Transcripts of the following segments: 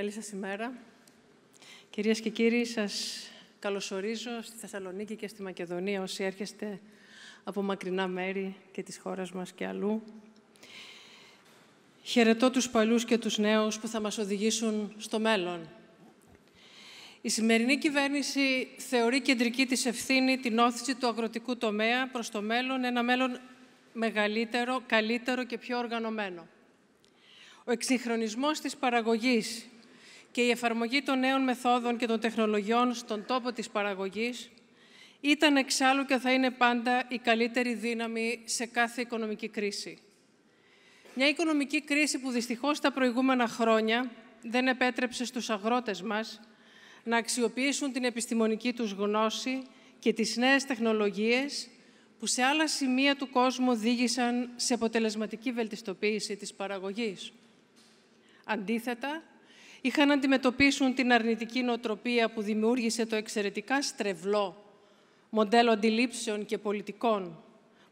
Καλή σας ημέρα. Κυρίες και κύριοι, σας καλωσορίζω στη Θεσσαλονίκη και στη Μακεδονία όσοι έρχεστε από μακρινά μέρη και της χώρας μας και αλλού. Χαιρετώ τους παλιούς και τους νέους που θα μας οδηγήσουν στο μέλλον. Η σημερινή κυβέρνηση θεωρεί κεντρική της ευθύνη την όθηση του αγροτικού τομέα προς το μέλλον, ένα μέλλον μεγαλύτερο, καλύτερο και πιο οργανωμένο. Ο εξυγχρονισμός της παραγωγής και η εφαρμογή των νέων μεθόδων και των τεχνολογιών στον τόπο της παραγωγής ήταν εξάλλου και θα είναι πάντα η καλύτερη δύναμη σε κάθε οικονομική κρίση. Μια οικονομική κρίση που δυστυχώς τα προηγούμενα χρόνια δεν επέτρεψε στους αγρότες μας να αξιοποιήσουν την επιστημονική τους γνώση και τις νέες τεχνολογίες που σε άλλα σημεία του κόσμου οδήγησαν σε αποτελεσματική βελτιστοποίηση της παραγωγής. Αντίθετα, είχαν να αντιμετωπίσουν την αρνητική νοοτροπία που δημιούργησε το εξαιρετικά στρεβλό μοντέλο αντιλήψεων και πολιτικών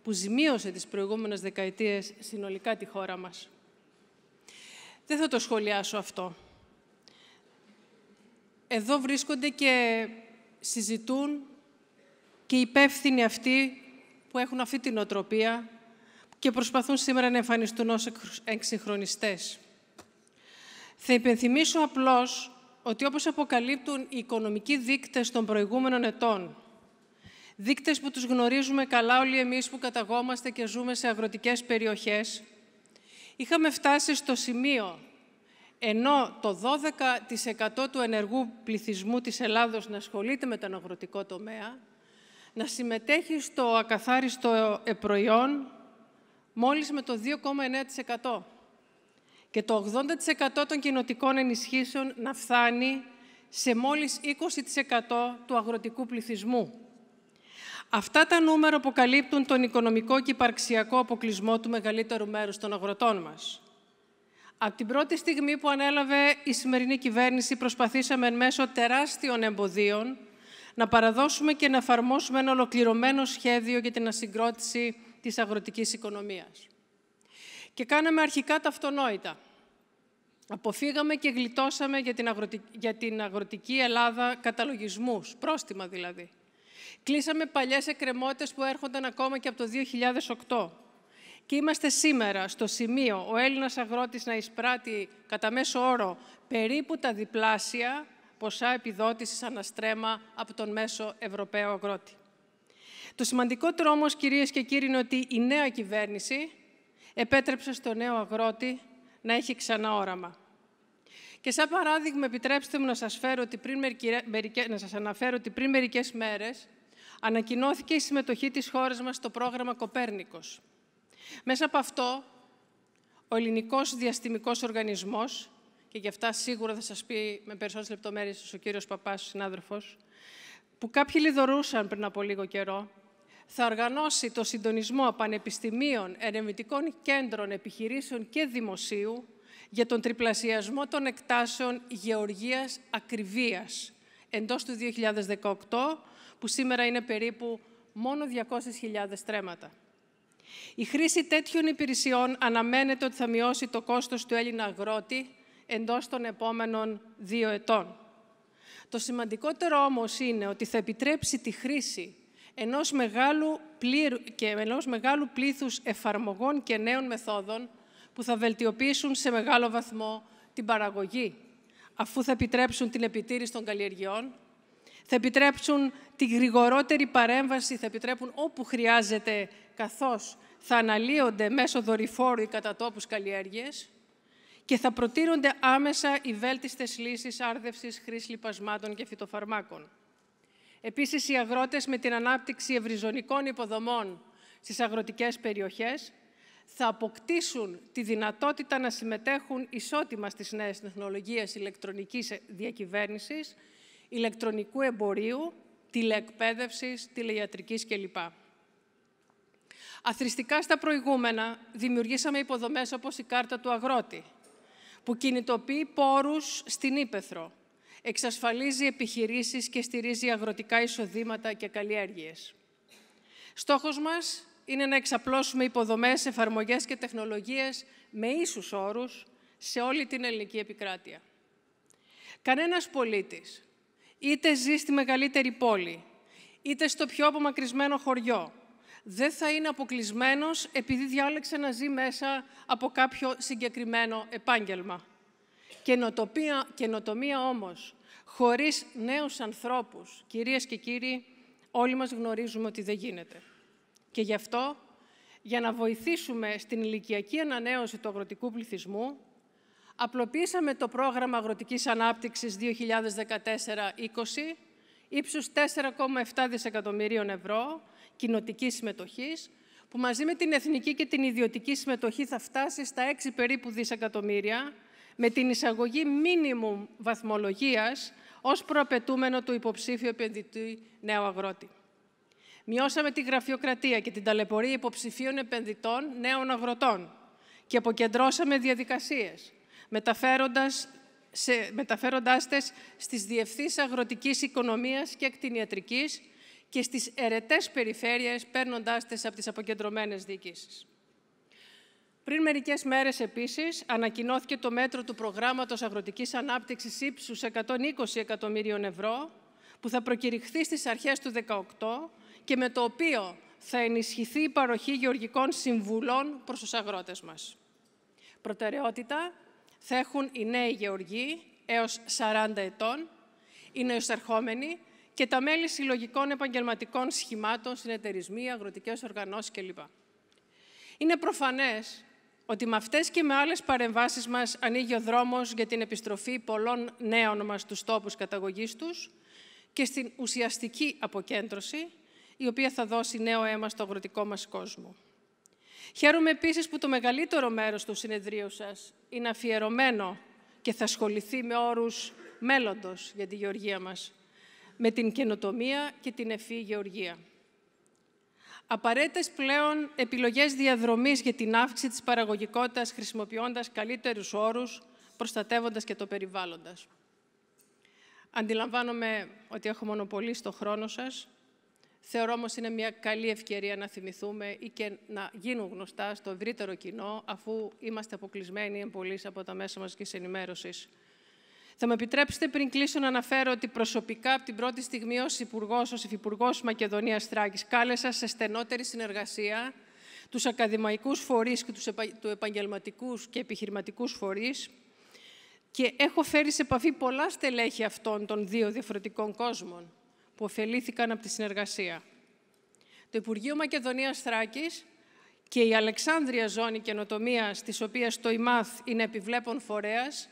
που ζημίωσε τις προηγούμενες δεκαετίες συνολικά τη χώρα μας. Δεν θα το σχολιάσω αυτό. Εδώ βρίσκονται και συζητούν και οι υπεύθυνοι αυτοί που έχουν αυτή την οτροπία και προσπαθούν σήμερα να εμφανιστούν ως εξυγχρονιστές. Θα υπενθυμίσω απλώς ότι όπως αποκαλύπτουν οι οικονομικοί δείκτες των προηγούμενων ετών, δείκτες που τους γνωρίζουμε καλά όλοι εμείς που καταγόμαστε και ζούμε σε αγροτικές περιοχές, είχαμε φτάσει στο σημείο ενώ το 12% του ενεργού πληθυσμού της Ελλάδος να ασχολείται με τον αγροτικό τομέα, να συμμετέχει στο ακαθάριστο προϊόν μόλις με το 2,9% και το 80% των κοινοτικών ενισχύσεων να φθάνει σε μόλις 20% του αγροτικού πληθυσμού. Αυτά τα νούμερα αποκαλύπτουν τον οικονομικό και υπαρξιακό αποκλεισμό του μεγαλύτερου μέρους των αγροτών μας. Από την πρώτη στιγμή που ανέλαβε η σημερινή κυβέρνηση προσπαθήσαμε εν μέσω τεράστιων εμποδίων να παραδώσουμε και να εφαρμόσουμε ένα ολοκληρωμένο σχέδιο για την ασυγκρότηση της αγροτικής οικονομίας και κάναμε αρχικά τα αυτονόητα. Αποφύγαμε και γλιτώσαμε για την, αγροτική, για την αγροτική Ελλάδα καταλογισμούς, πρόστιμα δηλαδή. Κλείσαμε παλιές εκκρεμότητες που έρχονταν ακόμα και από το 2008. Και είμαστε σήμερα στο σημείο ο Έλληνας αγρότης να εισπράττει κατά μέσο όρο περίπου τα διπλάσια ποσά επιδότησης αναστρέμα από τον μέσο Ευρωπαίο αγρότη. Το σημαντικότερο όμως, κυρίες και κύριοι, είναι ότι η νέα κυβέρνηση επέτρεψε στο νέο αγρότη να έχει ξανά όραμα. Και σαν παράδειγμα, επιτρέψτε μου να σας, φέρω ότι πριν να σας αναφέρω ότι πριν μερικές μέρες ανακοινώθηκε η συμμετοχή της χώρας μας στο πρόγραμμα Κοπέρνικος. Μέσα από αυτό, ο Ελληνικός Διαστημικός Οργανισμός, και γι' αυτά σίγουρα θα σας πει με περισσότερες λεπτομέρειες ο κύριος Παπάς, ο συνάδελφος, που κάποιοι λιδωρούσαν πριν από λίγο καιρό, θα οργανώσει το συντονισμό πανεπιστημίων, ερευνητικών κέντρων, επιχειρήσεων και δημοσίου για τον τριπλασιασμό των εκτάσεων γεωργίας ακριβίας εντός του 2018, που σήμερα είναι περίπου μόνο 200.000 τρέματα. Η χρήση τέτοιων υπηρεσιών αναμένεται ότι θα μειώσει το κόστος του Έλληνα αγρότη εντός των επόμενων δύο ετών. Το σημαντικότερο όμως είναι ότι θα επιτρέψει τη χρήση ενός μεγάλου, πλήρου, και μεγάλου πλήθους εφαρμογών και νέων μεθόδων που θα βελτιοποιήσουν σε μεγάλο βαθμό την παραγωγή, αφού θα επιτρέψουν την επιτήρηση των καλλιεργειών, θα επιτρέψουν τη γρηγορότερη παρέμβαση, θα επιτρέπουν όπου χρειάζεται, καθώς θα αναλύονται μέσω δορυφόρου οι κατατόπους καλλιέργειες και θα προτείνονται άμεσα οι βέλτιστες λύσεις άρδευσης χρήσης λιπασμάτων και φυτοφαρμάκων. Επίσης, οι αγρότες με την ανάπτυξη ευρυζωνικών υποδομών στις αγροτικές περιοχές θα αποκτήσουν τη δυνατότητα να συμμετέχουν ισότιμα στις νέες τεχνολογίες ηλεκτρονικής διακυβέρνησης, ηλεκτρονικού εμπορίου, τηλεεκπαίδευσης, τηλεϊατρικής κλπ. Αθρηστικά στα προηγούμενα δημιουργήσαμε υποδομές όπως η κάρτα του αγρότη, που κινητοποιεί πόρους στην Ήπεθρο, εξασφαλίζει επιχειρήσεις και στηρίζει αγροτικά εισοδήματα και καλλιέργειες. Στόχος μας είναι να εξαπλώσουμε υποδομές, εφαρμογές και τεχνολογίες με ίσους όρους σε όλη την ελληνική επικράτεια. Κανένας πολίτης, είτε ζει στη μεγαλύτερη πόλη, είτε στο πιο απομακρυσμένο χωριό, δεν θα είναι αποκλεισμένος επειδή διάλεξε να ζει μέσα από κάποιο συγκεκριμένο επάγγελμα. Καινοτομία, καινοτομία όμως, χωρίς νέους ανθρώπους, κυρίες και κύριοι, όλοι μας γνωρίζουμε ότι δεν γίνεται. Και γι' αυτό, για να βοηθήσουμε στην ηλικιακή ανανέωση του αγροτικού πληθυσμού, απλοποίησαμε το πρόγραμμα αγροτικής ανάπτυξης 2014-20, ύψους 4,7 δισεκατομμυρίων ευρώ κοινοτικής συμμετοχής, που μαζί με την εθνική και την ιδιωτική συμμετοχή θα φτάσει στα 6 περίπου δισεκατομμύρια, με την εισαγωγή μίνιμουμ βαθμολογίας ως προαπαιτούμενο του υποψήφιου επενδυτή νέου αγρότη. Μειώσαμε τη γραφειοκρατία και την ταλαιπωρία υποψηφίων επενδυτών νέων αγροτών και αποκεντρώσαμε διαδικασίες, μεταφέροντας σε, μεταφέροντάς τες στις διευθύνσεις αγροτικής οικονομίας και εκτινιατρικής και στις ερετές περιφέρειες, παίρνοντάς τες από τις αποκεντρωμένες διοικήσεις. Πριν μερικές μέρες, επίσης, ανακοινώθηκε το μέτρο του προγράμματος αγροτικής ανάπτυξης ύψους 120 εκατομμύριων ευρώ, που θα προκηρυχθεί στις αρχές του 2018 και με το οποίο θα ενισχυθεί η παροχή γεωργικών συμβουλών προς τους αγρότες μας. Προτεραιότητα θα έχουν οι νέοι γεωργοί έως 40 ετών, οι νεοεισερχόμενοι και τα μέλη συλλογικών επαγγελματικών σχημάτων, συνεταιρισμοί, αγροτικές οργανώσεις, κλπ. Είναι προφανές ότι με αυτές και με άλλες παρεμβάσεις μας ανοίγει ο δρόμος για την επιστροφή πολλών νέων μας στους τόπους καταγωγής τους και στην ουσιαστική αποκέντρωση, η οποία θα δώσει νέο αίμα στο αγροτικό μας κόσμο. Χαίρομαι επίσης που το μεγαλύτερο μέρος του συνεδρίου σας είναι αφιερωμένο και θα ασχοληθεί με όρους μέλλοντος για τη γεωργία μας, με την καινοτομία και την ευφύ γεωργία απαραίτητες πλέον επιλογές διαδρομής για την αύξηση της παραγωγικότητας χρησιμοποιώντας καλύτερους όρους, προστατεύοντας και το περιβάλλοντας. Αντιλαμβάνομαι ότι έχω μονοπολίσει το χρόνο σας. Θεωρώ όμως είναι μια καλή ευκαιρία να θυμηθούμε ή και να γίνουν γνωστά στο ευρύτερο κοινό, αφού είμαστε αποκλεισμένοι εμπολείς από τα μέσα μας ενημέρωσης. Θα με επιτρέψετε πριν κλείσω να αναφέρω ότι προσωπικά από την πρώτη στιγμή ως Υπουργός, ως Υφυπουργός Μακεδονίας Στράκης, κάλεσα σε στενότερη συνεργασία τους ακαδημαϊκούς φορείς και τους του επαγγελματικούς και επιχειρηματικούς φορείς και έχω φέρει σε επαφή πολλά στελέχη αυτών των δύο διαφορετικών κόσμων που ωφελήθηκαν από τη συνεργασία. Το Υπουργείο Μακεδονίας Θράκης και η Αλεξάνδρεια Ζώνη Καινοτομίας, της οποίας το ΙΜΑΘ είναι επιβλέπων φορέας,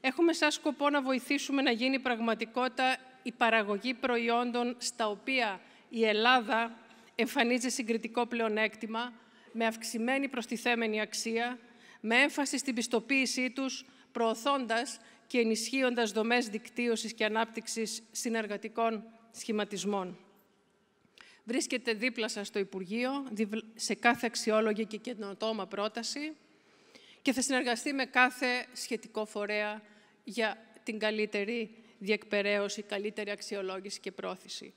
Έχουμε σαν σκοπό να βοηθήσουμε να γίνει πραγματικότητα η παραγωγή προϊόντων στα οποία η Ελλάδα εμφανίζει συγκριτικό πλεονέκτημα, με αυξημένη προστιθέμενη αξία, με έμφαση στην πιστοποίησή τους, προωθώντας και ενισχύοντας δομές δικτύωσης και ανάπτυξης συνεργατικών σχηματισμών. Βρίσκεται δίπλα σας στο Υπουργείο, σε κάθε αξιόλογη και καινοτόμα πρόταση και θα συνεργαστεί με κάθε σχετικό φορέα για την καλύτερη διεκπαιρέωση, καλύτερη αξιολόγηση και πρόθεση.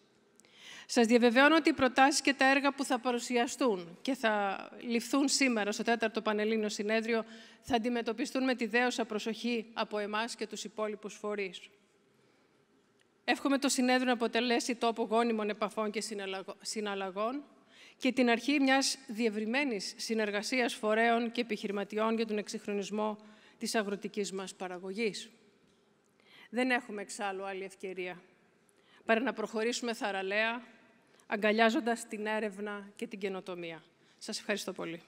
Σας διαβεβαιώνω ότι οι προτάσεις και τα έργα που θα παρουσιαστούν και θα ληφθούν σήμερα στο 4ο Πανελλήνιο Συνέδριο θα αντιμετωπιστούν με τη δέωσα προσοχή από εμάς και τους υπόλοιπους φορείς. Εύχομαι το Συνέδριο να αποτελέσει τόπο γόνιμων επαφών και συναλλαγών και την αρχή μιας διευρυμένης συνεργασίας φορέων και επιχειρηματιών για τον εξυγχρονισμό της αγροτικής μας παραγωγής. Δεν έχουμε εξάλλου άλλη ευκαιρία παρά να προχωρήσουμε θαραλέα, αγκαλιάζοντας την έρευνα και την καινοτομία. Σας ευχαριστώ πολύ.